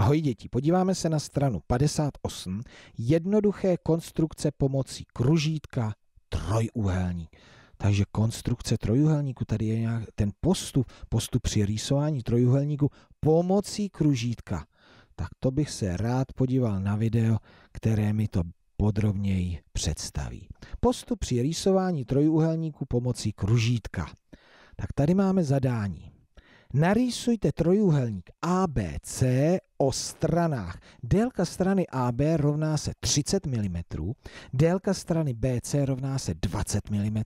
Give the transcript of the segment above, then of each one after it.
Ahoj děti, podíváme se na stranu 58. Jednoduché konstrukce pomocí kružítka trojúhelník. Takže konstrukce trojuhelníku, tady je nějak ten postup, postup při rýsování trojuhelníku pomocí kružítka. Tak to bych se rád podíval na video, které mi to podrobněji představí. Postup při rýsování trojuhelníku pomocí kružítka. Tak tady máme zadání. Narýsujte trojuhelník ABC o stranách. Délka strany AB rovná se 30 mm, délka strany BC rovná se 20 mm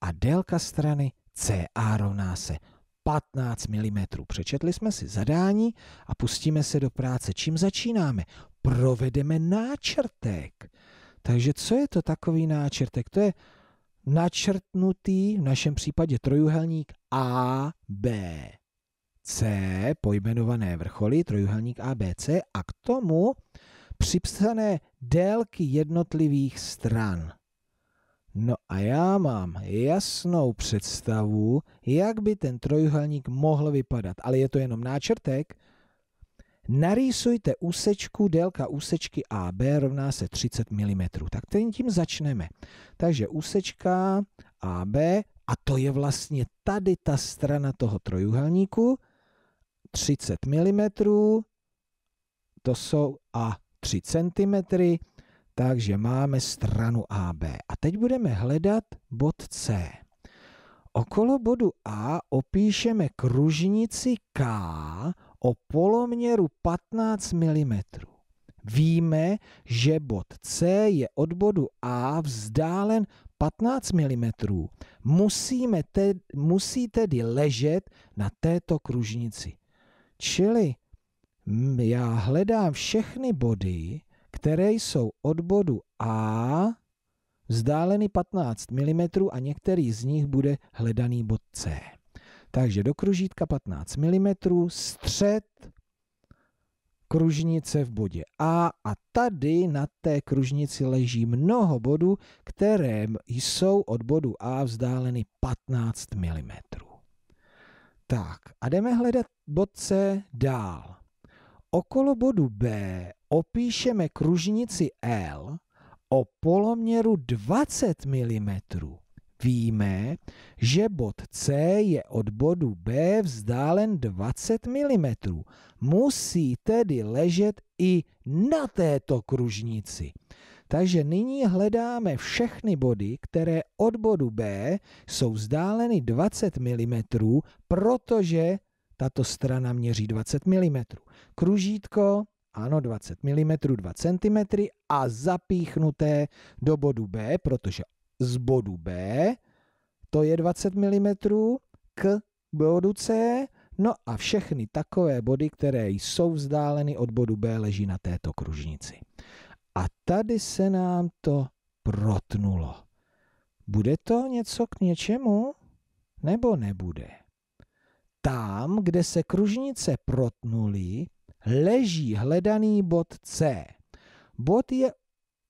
a délka strany CA rovná se 15 mm. Přečetli jsme si zadání a pustíme se do práce. Čím začínáme? Provedeme náčrtek. Takže co je to takový náčrtek? To je načrtnutý, v našem případě trojuhelník AB. C pojmenované vrcholy, trojuhelník ABC a k tomu připsané délky jednotlivých stran. No a já mám jasnou představu, jak by ten trojuhelník mohl vypadat, ale je to jenom náčrtek. Narýsujte úsečku, délka úsečky AB rovná se 30 mm. Tak tím začneme. Takže úsečka AB, a to je vlastně tady ta strana toho trojuhelníku, 30 mm, to jsou a 3 cm, takže máme stranu AB. A teď budeme hledat bod C. Okolo bodu A opíšeme kružnici K o poloměru 15 mm. Víme, že bod C je od bodu A vzdálen 15 mm. Musíme te, musí tedy ležet na této kružnici. Čili já hledám všechny body, které jsou od bodu A vzdáleny 15 mm a některý z nich bude hledaný bod C. Takže do kružítka 15 mm, střed kružnice v bodě A a tady na té kružnici leží mnoho bodů, které jsou od bodu A vzdáleny 15 mm. Tak a jdeme hledat bod C dál. Okolo bodu B opíšeme kružnici L o poloměru 20 mm. Víme, že bod C je od bodu B vzdálen 20 mm. Musí tedy ležet i na této kružnici. Takže nyní hledáme všechny body, které od bodu B jsou vzdáleny 20 mm, protože tato strana měří 20 mm. Kružítko, ano, 20 mm, 2 cm a zapíchnuté do bodu B, protože z bodu B to je 20 mm k bodu C, no a všechny takové body, které jsou vzdáleny od bodu B, leží na této kružnici. A tady se nám to protnulo. Bude to něco k něčemu? Nebo nebude? Tam, kde se kružnice protnuly, leží hledaný bod C. Bod je,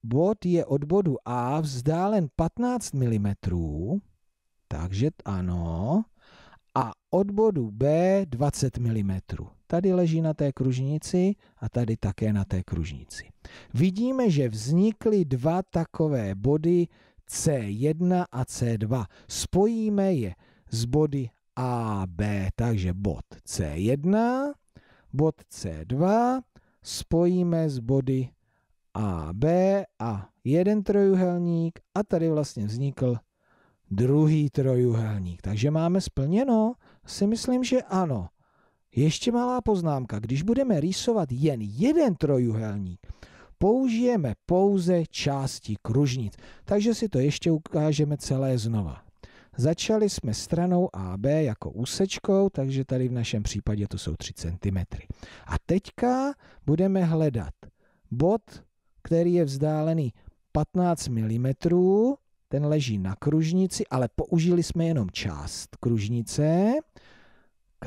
bod je od bodu A vzdálen 15 mm, takže ano, a od bodu B 20 mm. Tady leží na té kružnici a tady také na té kružnici. Vidíme, že vznikly dva takové body C1 a C2. Spojíme je z body B. takže bod C1, bod C2, spojíme z body B a jeden trojuhelník a tady vlastně vznikl druhý trojuhelník. Takže máme splněno? Si myslím, že ano. Ještě malá poznámka. Když budeme rýsovat jen jeden trojuhelník, použijeme pouze části kružnic. Takže si to ještě ukážeme celé znova. Začali jsme stranou AB jako úsečkou, takže tady v našem případě to jsou 3 cm. A teďka budeme hledat bod, který je vzdálený 15 mm ten leží na kružnici, ale použili jsme jenom část kružnice K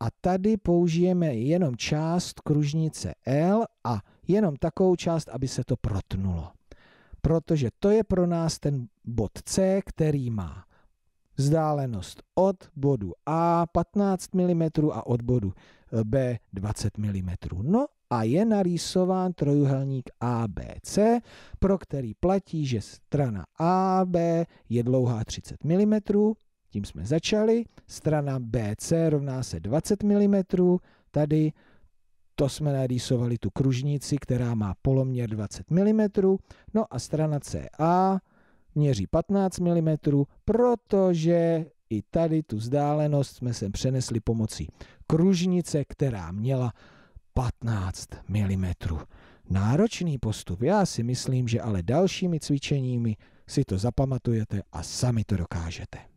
a tady použijeme jenom část kružnice L a jenom takovou část, aby se to protnulo. Protože to je pro nás ten bod C, který má vzdálenost od bodu A 15 mm a od bodu B 20 mm. No a je narýsován trojuhelník ABC, pro který platí, že strana AB je dlouhá 30 mm, tím jsme začali, strana BC rovná se 20 mm, tady to jsme narýsovali tu kružnici, která má poloměr 20 mm, no a strana CA měří 15 mm, protože i tady tu vzdálenost jsme sem přenesli pomocí kružnice, která měla 15 mm. Náročný postup, já si myslím, že ale dalšími cvičeními si to zapamatujete a sami to dokážete.